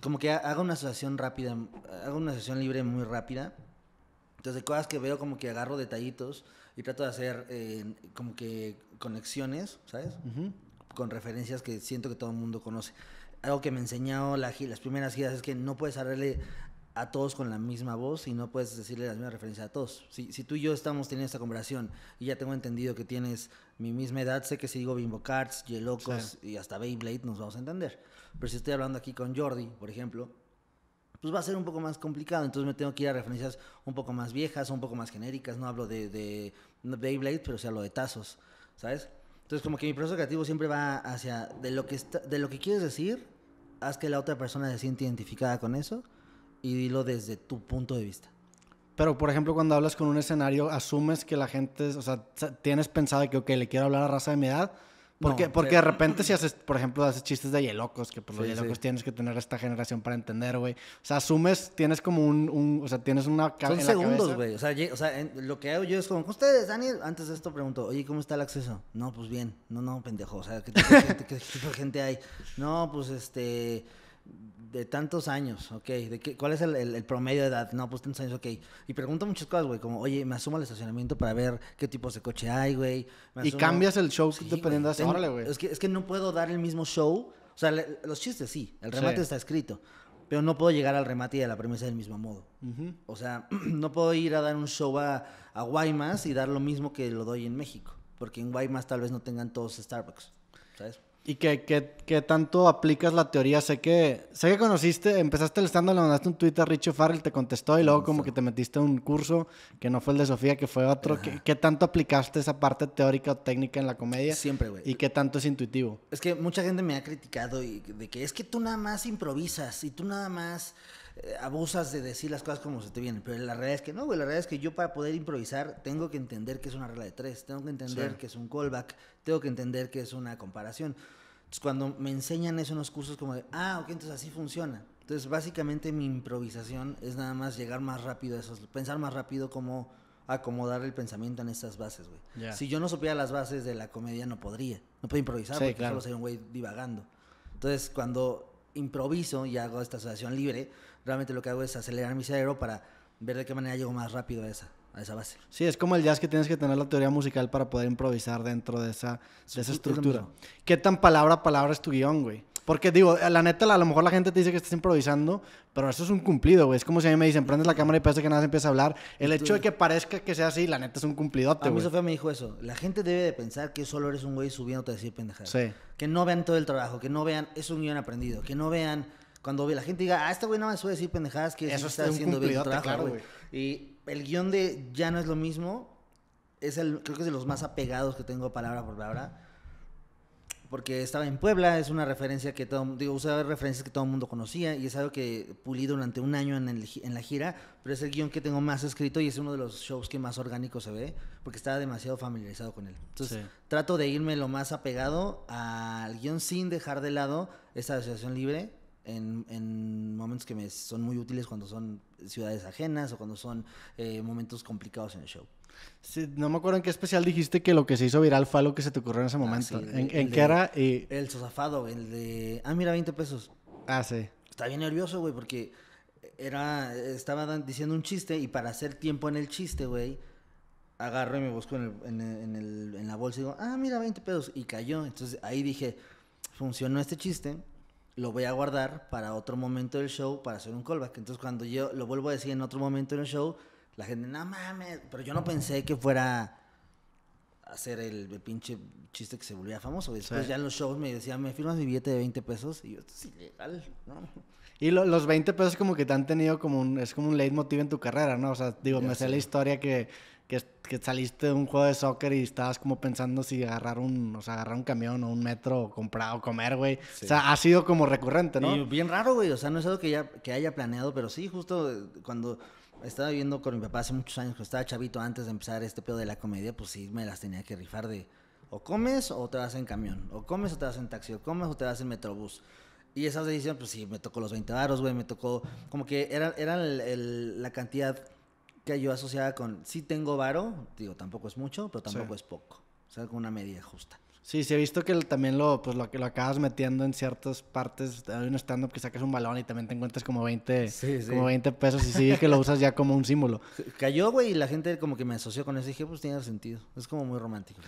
como que haga una asociación rápida, Hago una sesión libre muy rápida. Entonces, de cosas que veo, como que agarro detallitos y trato de hacer eh, como que conexiones, ¿sabes? Con referencias que siento que todo el mundo conoce. Algo que me enseñó la, las primeras giras es que no puedes hablarle a todos con la misma voz y no puedes decirle las mismas referencias a todos. Si, si tú y yo estamos teniendo esta conversación y ya tengo entendido que tienes mi misma edad, sé que si digo Bimbo Cards, Yelocos y hasta Beyblade nos vamos a entender. Pero si estoy hablando aquí con Jordi, por ejemplo, pues va a ser un poco más complicado. Entonces me tengo que ir a referencias un poco más viejas, un poco más genéricas. No hablo de, Beyblade, pero sea hablo de tazos, ¿sabes? Entonces como que mi proceso creativo siempre va hacia de lo que, de lo que quieres decir, haz que la otra persona se siente identificada con eso y dilo desde tu punto de vista. Pero, por ejemplo, cuando hablas con un escenario, asumes que la gente, o sea, tienes pensado que, ok, le quiero hablar a raza de mi edad. Porque, porque de repente si haces, por ejemplo, haces chistes de yelocos, que pues los hielocos tienes que tener esta generación para entender, güey. O sea, asumes, tienes como un, o sea, tienes una cabeza. Son segundos, güey. O sea, lo que hago yo es como, ustedes, Daniel, antes de esto pregunto, oye, ¿cómo está el acceso? No, pues bien. No, no, pendejo. O sea, ¿qué qué tipo de gente hay? No, pues este de tantos años, ok. ¿De qué, ¿Cuál es el, promedio de edad? No, pues tantos años, ok. Y pregunto muchas cosas, güey, como, oye, me asumo al estacionamiento para ver qué tipos de coche hay, güey. Y cambias el show dependiendo de órale, güey. Es que, es que no puedo dar el mismo show. O sea, los chistes sí, el remate está escrito. Pero no puedo llegar al remate y a la premisa del mismo modo. O sea, no puedo ir a dar un show a, a Guaymas y dar lo mismo que lo doy en México. Porque en Guaymas tal vez no tengan todos Starbucks. ¿Sabes? ¿Y qué, qué, qué, tanto aplicas la teoría? Sé que, sé que conociste, empezaste el stand le mandaste un tweet a Richie Farrell, te contestó y luego como que te metiste a un curso que no fue el de Sofía, que fue otro. ¿Qué, tanto aplicaste esa parte teórica o técnica en la comedia? Siempre, güey. ¿Y qué tanto es intuitivo? Es que mucha gente me ha criticado y de que es que tú nada más improvisas y tú nada más eh, abusas de decir las cosas como se te vienen. Pero la realidad es que no, güey. La realidad es que yo para poder improvisar tengo que entender que es una regla de tres. Tengo que entender que es un callback. Tengo que entender que es una comparación. Entonces, cuando me enseñan eso en los cursos, como de, ah, ok, entonces así funciona. Entonces, básicamente mi improvisación es nada más llegar más rápido a esos, pensar más rápido cómo acomodar el pensamiento en estas bases, güey. Si yo no supiera las bases de la comedia, no podría. No puedo improvisar, porque claro. solo sería un güey divagando. Entonces, cuando improviso y hago esta asociación libre, realmente lo que hago es acelerar mi cerebro para ver de qué manera llego más rápido a esa, a esa base. Sí, es como el jazz que tienes que tener la teoría musical para poder improvisar dentro de esa, de esa estructura. ¿Qué tan palabra a palabra es tu guión, güey? Porque digo, eh, la neta, a lo mejor la gente te dice que estás improvisando, pero eso es un cumplido, güey. Es como si a mí me dicen, prendes la cámara y parece que nada se empieza a hablar. El hecho de que parezca que sea así, la neta es un cumplidote, güey. A mí Sofía me dijo eso. La gente debe de pensar que solo eres un güey subiéndote te decir pendejadas. Sí. Que no vean todo el trabajo, que no vean, es un guión aprendido, que no vean cuando la gente diga, ah, este güey no me suele decir pendejadas, que eso está haciendo bien su trabajo, güey. Y el guión de ya no es lo mismo, es el, creo que es de los más apegados que tengo palabra por palabra. Porque estaba en Puebla, es una referencia que todo, digo, usaba referencias que todo el mundo conocía y es algo que pulí durante un año en, en la gira, pero es el guión que tengo más escrito y es uno de los shows que más orgánico se ve, porque estaba demasiado familiarizado con él. Entonces, trato de irme lo más apegado al guión sin dejar de lado esta asociación libre en, momentos que me son muy útiles cuando son ciudades ajenas o cuando son eh, momentos complicados en el show. no me acuerdo en qué especial dijiste que lo que se hizo viral fue lo que se te ocurrió en ese ah, momento. ¿En, qué era? El sosafado, el de, ah, mira, 20 pesos. Ah, sí. Estaba bien nervioso, güey, porque era, estaba diciendo un chiste y para hacer tiempo en el chiste, güey, agarro y me busco en, en, la bolsa y digo, ah, mira, 20 pesos. Y cayó. Entonces ahí dije, funcionó este chiste, lo voy a guardar para otro momento del show para hacer un callback. Entonces, cuando yo lo vuelvo a decir en otro momento del show, la gente, no mames, pero yo no pensé que fuera hacer el, pinche chiste que se volvía famoso. Después ya en los shows me decían, ¿me firmas mi billete de 20 pesos? Y yo, esto es ilegal, ¿no? Y los 20 pesos como que te han tenido como un, es como un leitmotiv en tu carrera, ¿no? O sea, digo, me sé la historia que, que, que, saliste de un juego de soccer y estabas como pensando si agarrar un, o sea, agarrar un camión o un metro o comprar o comer, güey. O sea, ha sido como recurrente, ¿no? bien raro, güey. O sea, no es algo que, ya, que haya planeado, pero sí, justo eh, cuando estaba viviendo con mi papá hace muchos años, que estaba chavito antes de empezar este pedo de la comedia, pues sí me las tenía que rifar de o comes o te vas en camión, o comes o te vas en taxi, o comes o te vas en metrobús. Y esas decisiones, pues sí, me tocó los 20 varos, güey, me tocó, como que era, la cantidad que yo asociaba con, sí tengo varo, digo, tampoco es mucho, pero tampoco es poco, o sea, con una medida justa. Sí, sí, he visto que también lo, pues, lo, lo acabas metiendo en ciertas partes. Hay un stand-up que sacas un balón y también te encuentras como 20, Como 20 pesos y sí que lo usas ya como un símbolo. Cayó, güey, y la gente como que me asoció con eso. Y dije, pues tiene sentido. Es como muy romántico.